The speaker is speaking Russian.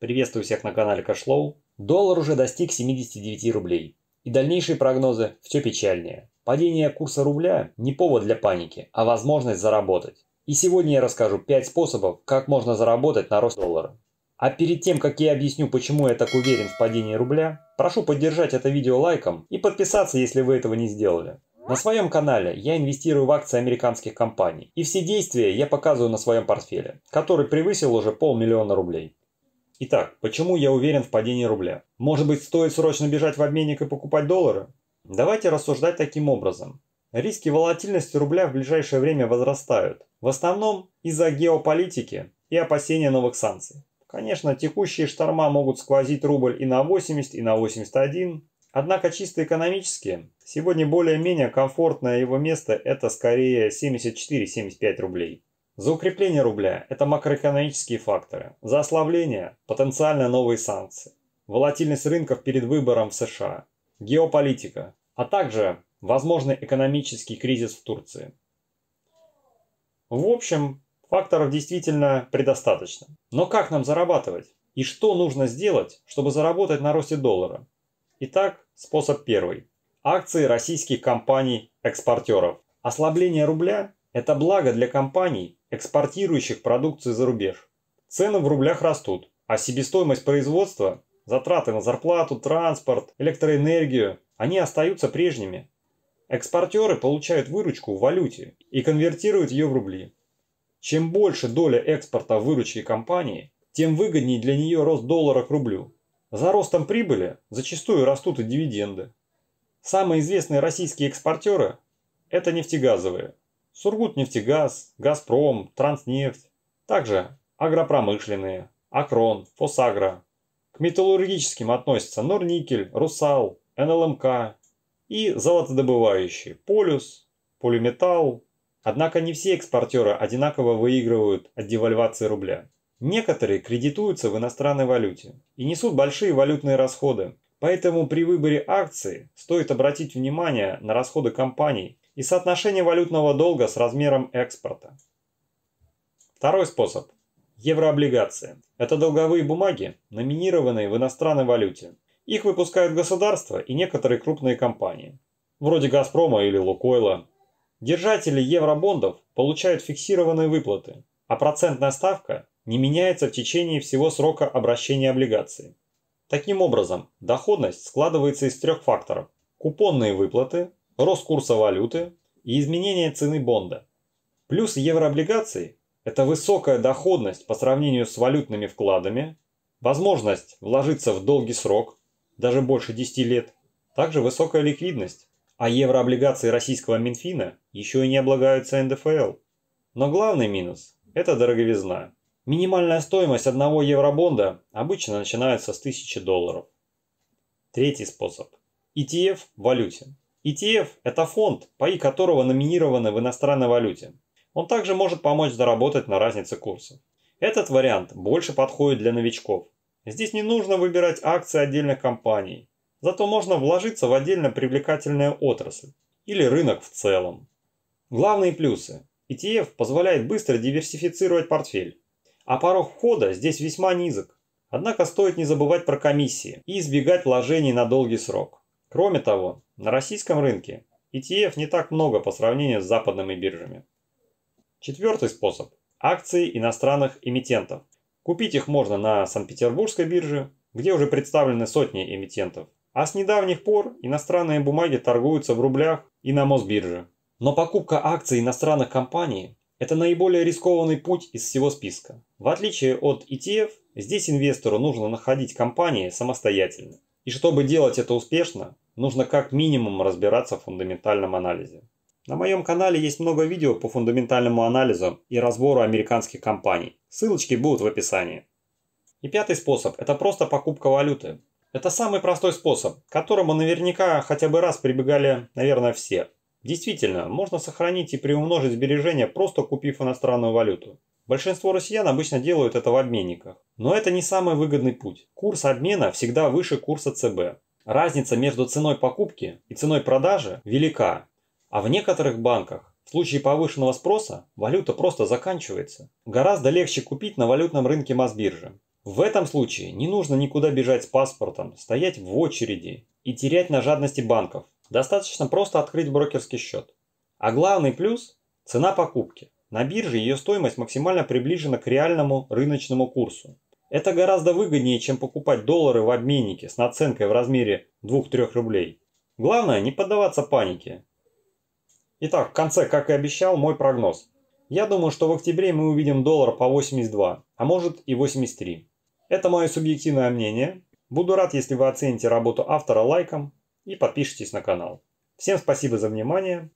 Приветствую всех на канале Кэшлоу. Доллар уже достиг 79 рублей. И дальнейшие прогнозы все печальнее. Падение курса рубля не повод для паники, а возможность заработать. И сегодня я расскажу 5 способов, как можно заработать на рост доллара. А перед тем, как я объясню, почему я так уверен в падении рубля, прошу поддержать это видео лайком и подписаться, если вы этого не сделали. На своем канале я инвестирую в акции американских компаний, и все действия я показываю на своем портфеле, который превысил уже полмиллиона рублей. Итак, почему я уверен в падении рубля? Может быть, стоит срочно бежать в обменник и покупать доллары? Давайте рассуждать таким образом. Риски волатильности рубля в ближайшее время возрастают. В основном из-за геополитики и опасения новых санкций. Конечно, текущие шторма могут сквозить рубль и на 80, и на 81. Однако чисто экономически, сегодня более-менее комфортное его место это скорее 74-75 рублей. За укрепление рубля – это макроэкономические факторы. За ослабление – потенциально новые санкции. Волатильность рынков перед выбором в США. Геополитика. А также возможный экономический кризис в Турции. В общем, факторов действительно предостаточно. Но как нам зарабатывать? И что нужно сделать, чтобы заработать на росте доллара? Итак, способ первый. Акции российских компаний-экспортеров. Ослабление рубля – это благо для компаний, экспортирующих продукцию за рубеж. Цены в рублях растут, а себестоимость производства, затраты на зарплату, транспорт, электроэнергию, они остаются прежними. Экспортеры получают выручку в валюте и конвертируют ее в рубли. Чем больше доля экспорта выручки компании, тем выгоднее для нее рост доллара к рублю. За ростом прибыли зачастую растут и дивиденды. Самые известные российские экспортеры – это нефтегазовые – Сургутнефтегаз, Газпром, Транснефть, также агропромышленные, Акрон, Фосагра. К металлургическим относятся Норникель, Русал, НЛМК эм и золотодобывающие Полюс, Полиметалл. Однако не все экспортеры одинаково выигрывают от девальвации рубля. Некоторые кредитуются в иностранной валюте и несут большие валютные расходы. Поэтому при выборе акции стоит обратить внимание на расходы компаний, и соотношение валютного долга с размером экспорта. Второй способ – еврооблигации. Это долговые бумаги, номинированные в иностранной валюте. Их выпускают государства и некоторые крупные компании, вроде «Газпрома» или «Лукойла». Держатели евробондов получают фиксированные выплаты, а процентная ставка не меняется в течение всего срока обращения облигаций. Таким образом, доходность складывается из трех факторов – купонные выплаты, рост курса валюты и изменение цены бонда. Плюс еврооблигации это высокая доходность по сравнению с валютными вкладами, возможность вложиться в долгий срок, даже больше 10 лет, также высокая ликвидность, а еврооблигации российского Минфина еще и не облагаются НДФЛ. Но главный минус – это дороговизна. Минимальная стоимость одного евробонда обычно начинается с 1000 долларов. Третий способ. ETF в валюте. ETF – это фонд, паи которого номинированы в иностранной валюте. Он также может помочь заработать на разнице курса. Этот вариант больше подходит для новичков. Здесь не нужно выбирать акции отдельных компаний, зато можно вложиться в отдельно привлекательную отрасль или рынок в целом. Главные плюсы. ETF позволяет быстро диверсифицировать портфель, а порог входа здесь весьма низок. Однако стоит не забывать про комиссии и избегать вложений на долгий срок. Кроме того, на российском рынке ETF не так много по сравнению с западными биржами. Четвертый способ – акции иностранных эмитентов. Купить их можно на Санкт-Петербургской бирже, где уже представлены сотни эмитентов. А с недавних пор иностранные бумаги торгуются в рублях и на Мосбирже. Но покупка акций иностранных компаний – это наиболее рискованный путь из всего списка. В отличие от ETF, здесь инвестору нужно находить компании самостоятельно. И чтобы делать это успешно, нужно как минимум разбираться в фундаментальном анализе. На моем канале есть много видео по фундаментальному анализу и разбору американских компаний. Ссылочки будут в описании. И пятый способ – это просто покупка валюты. Это самый простой способ, к которому наверняка хотя бы раз прибегали, наверное, все. Действительно, можно сохранить и приумножить сбережения, просто купив иностранную валюту. Большинство россиян обычно делают это в обменниках. Но это не самый выгодный путь. Курс обмена всегда выше курса ЦБ. Разница между ценой покупки и ценой продажи велика. А в некоторых банках в случае повышенного спроса валюта просто заканчивается. Гораздо легче купить на валютном рынке Мосбиржи. В этом случае не нужно никуда бежать с паспортом, стоять в очереди и терять на жадности банков. Достаточно просто открыть брокерский счет. А главный плюс – цена покупки. На бирже ее стоимость максимально приближена к реальному рыночному курсу. Это гораздо выгоднее, чем покупать доллары в обменнике с наценкой в размере 2-3 рублей. Главное не поддаваться панике. Итак, в конце, как и обещал, мой прогноз. Я думаю, что в октябре мы увидим доллар по 82, а может и 83. Это мое субъективное мнение. Буду рад, если вы оцените работу автора лайком и подпишитесь на канал. Всем спасибо за внимание.